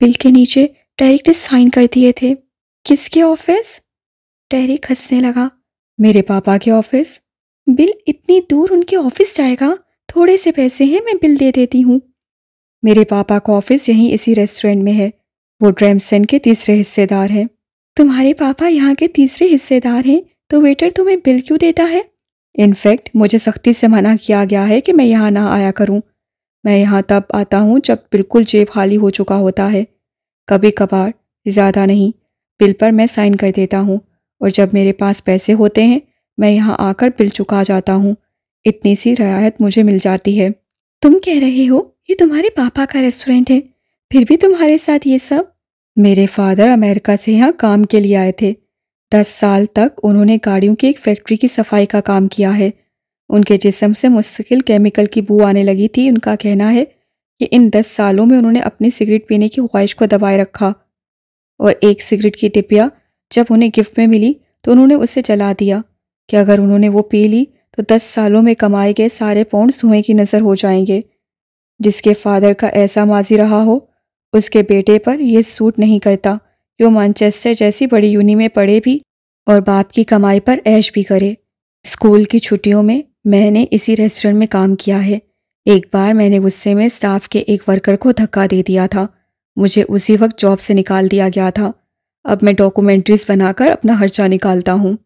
बिल के नीचे टैरिक ने साइन कर दिए थे किसके ऑफिस टैरिक हंसने लगा मेरे पापा के ऑफिस बिल इतनी दूर उनके ऑफिस जाएगा थोड़े से पैसे हैं मैं बिल दे देती हूँ मेरे पापा का ऑफिस यहीं इसी रेस्टोरेंट में है वो ड्रेमसन के तीसरे हिस्सेदार हैं तुम्हारे पापा यहाँ के तीसरे हिस्सेदार हैं तो वेटर तुम्हें बिल क्यों देता है इनफैक्ट मुझे सख्ती से मना किया गया है कि मैं यहाँ ना आया करूँ मैं यहाँ तब आता हूँ जब बिल्कुल जेब खाली हो चुका होता है कभी कभार ज़्यादा नहीं बिल पर मैं साइन कर देता हूँ और जब मेरे पास पैसे होते हैं मैं यहाँ आकर बिल चुका जाता हूँ इतनी सी रियायत मुझे मिल जाती है तुम कह रहे हो ये तुम्हारे पापा का रेस्टोरेंट है फिर भी तुम्हारे साथ ये सब मेरे फादर अमेरिका से यहाँ काम के लिए आए थे दस साल तक उन्होंने गाड़ियों की एक फैक्ट्री की सफाई का काम किया है उनके जिसम से मुस्तकिल केमिकल की बू आने लगी थी उनका कहना है कि इन दस सालों में उन्होंने अपनी सिगरेट पीने की ख्वाहिश को दबाए रखा और एक सिगरेट की टिपिया जब उन्हें गिफ्ट में मिली तो उन्होंने उसे जला दिया कि अगर उन्होंने वो पी ली तो दस सालों में कमाए गए सारे पौंड धुएं की नज़र हो जाएंगे जिसके फादर का ऐसा माजी रहा हो उसके बेटे पर यह सूट नहीं करता कि वो मानचेस्टर जैसी बड़ी यूनी में पढ़े भी और बाप की कमाई पर ऐश भी करे स्कूल की छुट्टियों में मैंने इसी रेस्टोरेंट में काम किया है एक बार मैंने गुस्से में स्टाफ के एक वर्कर को धक्का दे दिया था मुझे उसी वक्त जॉब से निकाल दिया गया था अब मैं डॉक्यूमेंट्रीज बनाकर अपना खर्चा निकालता हूँ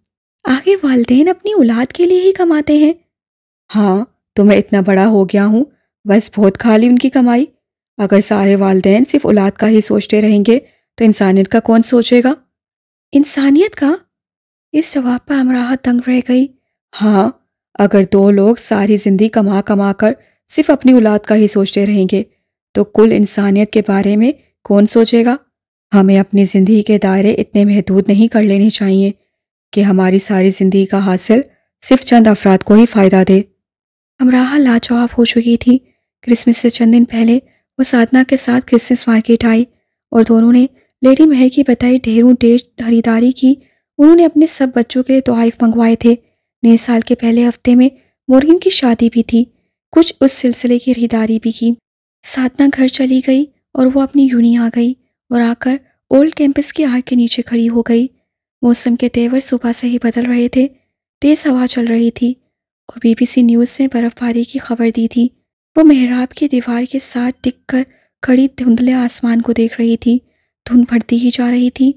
आखिर वालदेन अपनी औलाद के लिए ही कमाते हैं हाँ तो मैं इतना बड़ा हो गया हूँ बस बहुत खाली उनकी कमाई अगर सारे वालदे सिर्फ औलाद का ही सोचते रहेंगे तो इंसानियत का कौन सोचेगा इंसानियत का इस जवाब पर अमराह तंग रह गई हाँ अगर दो लोग सारी जिंदगी कमा कमा कर सिर्फ अपनी औलाद का ही सोचते रहेंगे तो कुल इंसानियत के बारे में कौन सोचेगा हमें अपनी ज़िंदगी के दायरे इतने महदूद नहीं कर लेने चाहिए कि हमारी सारी ज़िंदगी का हासिल सिर्फ चंद अफराद को ही फ़ायदा दे अमराह लाजवाब हो चुकी थी क्रिसमस से चंद दिन पहले वो साधना के साथ क्रिसमस मार्केट आई और दोनों ने लेडी महर की बताई ढेरों ढेर खरीदारी की उन्होंने अपने सब बच्चों के लिए तोहफ मंगवाए थे नए साल के पहले हफ्ते में मोरगिन की शादी भी थी कुछ उस सिलसिले की खरीदारी भी की साधना घर चली गई और वो अपनी यूनी आ गई और आकर ओल्ड कैंपस की आग के नीचे खड़ी हो गई मौसम के तेवर सुबह से ही बदल रहे थे तेज़ हवा चल रही थी और बीबीसी न्यूज़ ने बर्फ़बारी की खबर दी थी वो मेहराब की दीवार के साथ टिक कर खड़ी धुंधले आसमान को देख रही थी धुंध भरती ही जा रही थी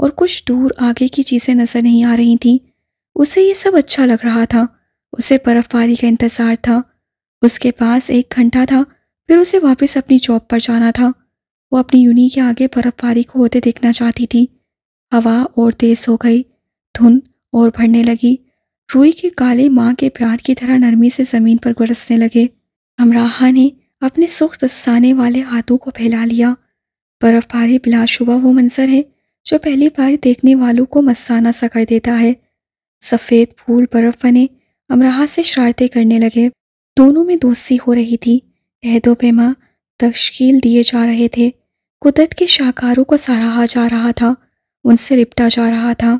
और कुछ दूर आगे की चीज़ें नज़र नहीं आ रही थीं उसे ये सब अच्छा लग रहा था उसे बर्फ़बारी का इंतज़ार था उसके पास एक घंटा था फिर उसे वापस अपनी जॉब पर जाना था वो अपनी यूनी के आगे बर्फ़बारी को होते देखना चाहती थी हवा और तेज़ हो गई धुंध और भरने लगी रूई के काले माँ के प्यार की तरह नरमी से ज़मीन पर गुरसने लगे अमराहा ने अपने सुख दस्ताने वाले हाथों को फैला लिया बर्फबारी बिलाशुबा वो मंजर है जो पहली बार देखने वालों को मस्ताना सा कर देता है सफ़ेद फूल बर्फ बने अमराहा से शरारतें करने लगे दोनों में दोस्ती हो रही थी अहदो पैमा तश्कील दिए जा रहे थे कुदरत के शाहकारों को सराहा जा रहा था उनसे लिपटा जा रहा था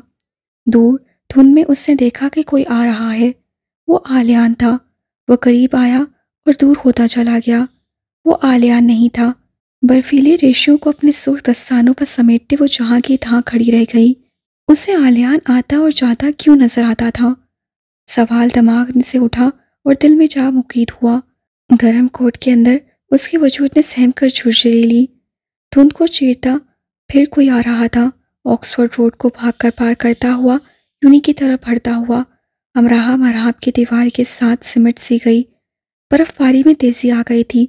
दूर धुन में उसने देखा कि कोई आ रहा है वो आलियान था वह करीब आया और दूर होता चला गया वो आलियान नहीं था बर्फीले रेशियों को अपने सुर दस्तानों पर समेटते वो जहाँ की तहाँ खड़ी रह गई उसे आलियान आता और जाता क्यों नजर आता था सवाल दिमाग से उठा और दिल में जा मुकीद हुआ गर्म कोट के अंदर उसके वजूद ने सहम कर झुरझुरी ली धुंध को चीरता फिर कोई आ रहा था ऑक्सफोर्ड रोड को भाग कर पार करता हुआ यूनी की तरफ भरता हुआ अमराहा मरहाब की दीवार के साथ सिमट सी गई बर्फबारी में तेजी आ गई थी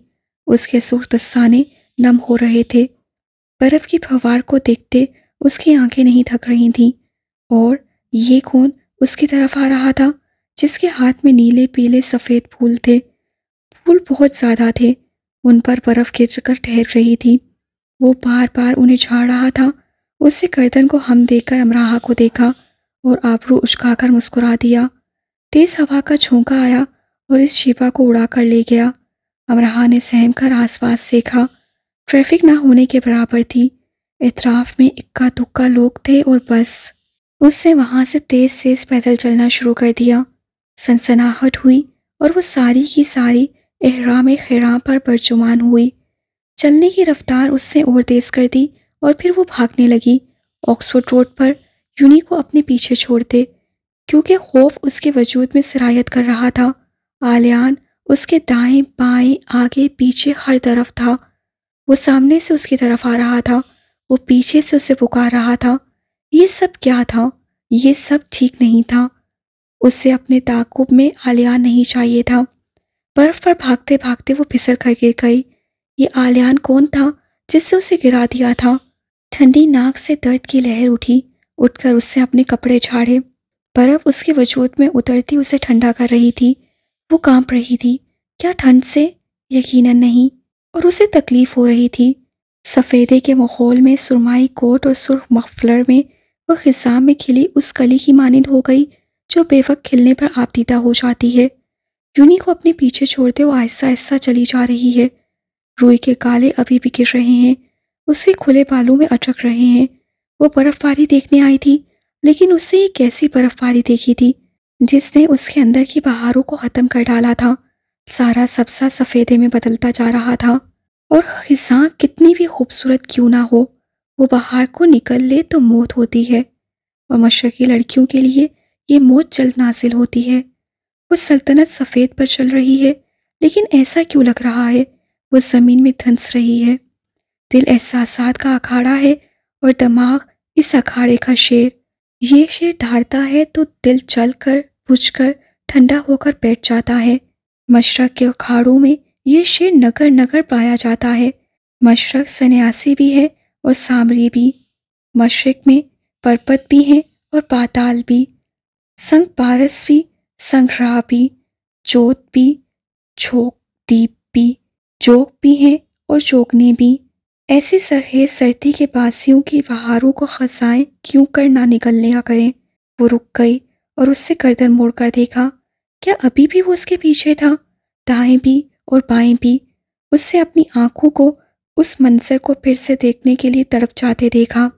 उसके सुरदस्ताने नम हो रहे थे बर्फ की फवार को देखते उसकी आंखें नहीं थक रही थीं और ये कौन उसकी तरफ आ रहा था जिसके हाथ में नीले पीले सफ़ेद फूल थे फूल बहुत ज़्यादा थे उन पर बर्फ़ गिर कर ठहर रही थी वो बार बार उन्हें झाड़ रहा था उससे गर्दन को हम देकर अमराहा को देखा और आबरू कर मुस्कुरा दिया तेज़ हवा का झोंका आया और इस शिपा को उड़ा कर ले गया अमरहा ने सहम कर आसपास देखा ट्रैफिक ना होने के बराबर थी इतराफ में इक्का दुक्का लोग थे और बस उससे वहाँ से तेज़ तेज़ पैदल चलना शुरू कर दिया सनसनाहट हुई और वो सारी की सारी एहराम खराम पर परजुमान हुई चलने की रफ्तार उससे और तेज़ कर दी और फिर वो भागने लगी ऑक्सफोर्ड रोड पर यूनी को अपने पीछे छोड़ दे क्योंकि खौफ उसके वजूद में सरायत कर रहा था आलियान उसके दाएं बाएं आगे पीछे हर तरफ था वो सामने से उसकी तरफ आ रहा था वो पीछे से उसे पुकार रहा था ये सब क्या था ये सब ठीक नहीं था उसे अपने ताकुब में आलियान नहीं चाहिए था बर्फ पर भागते भागते वो फिसल कर गिर गई ये आलियान कौन था जिससे उसे गिरा दिया था ठंडी नाक से दर्द की लहर उठी उठकर उससे अपने कपड़े झाड़े बर्फ उसके वजूद में उतरती उसे ठंडा कर रही थी वो कांप रही थी क्या ठंड से यकीनन नहीं और उसे तकलीफ हो रही थी सफ़ेदे के माहौल में सुरमाई कोट और सुर्ख मफलर में वह खिसाम में खिली उस कली की मानद हो गई जो बेवक खिलने पर आपदीदा हो जाती है यूनी को अपने पीछे छोड़ते वो आहिस्ता आहिस्ता चली जा रही है रूई के काले अभी भी गिर रहे हैं उससे खुले बालों में अटक रहे हैं वो बर्फ़बारी देखने आई थी लेकिन उससे ये कैसी बर्फ़बारी देखी थी जिसने उसके अंदर की बहारों को ख़त्म कर डाला था सारा सब्सा सफ़ेदे में बदलता जा रहा था और खिसा कितनी भी खूबसूरत क्यों ना हो वो बहार को निकल ले तो मौत होती है और मशरक़ी लड़कियों के लिए ये मौत जल्द नाजिल होती है वो सल्तनत सफ़ेद पर चल रही है लेकिन ऐसा क्यों लग रहा है वो ज़मीन में धंस रही है दिल एहसास का अखाड़ा है और दिमाग इस अखाड़े का शेर ये शेर धारता है तो दिल चल कर बुझ कर ठंडा होकर बैठ जाता है मशरक के अखाड़ों में ये शेर नगर नगर पाया जाता है मशरक सन्यासी भी है और सामरी भी मशरक में परपत भी हैं और पाताल भी संग पारस भी संग्रह भी जोत भी छोक दीप भी जोक भी हैं और चोकने भी ऐसे सरहेज सर्दी के बासियों की बहारों को खसाएं क्यों कर ना निकलने लिया करें वो रुक गई और उससे गर्दन मोड़कर देखा क्या अभी भी वो उसके पीछे था दाएं भी और बाएं भी उससे अपनी आंखों को उस मंजर को फिर से देखने के लिए तड़प जाते देखा